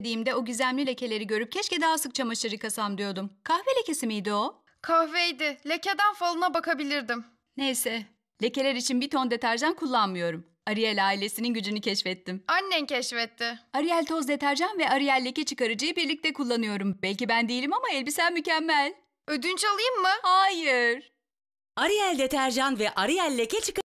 dediğimde o gizemli lekeleri görüp keşke daha sık çamaşır yıkasam diyordum. Kahve lekesi miydi o? Kahveydi. Lekeden falına bakabilirdim. Neyse. Lekeler için bir ton deterjan kullanmıyorum. Ariel ailesinin gücünü keşfettim. Annen keşfetti. Ariel toz deterjan ve Ariel leke çıkarıcıyı birlikte kullanıyorum. Belki ben değilim ama elbisen mükemmel. Ödünç alayım mı? Hayır. Ariel deterjan ve Ariel leke çıkarıcı.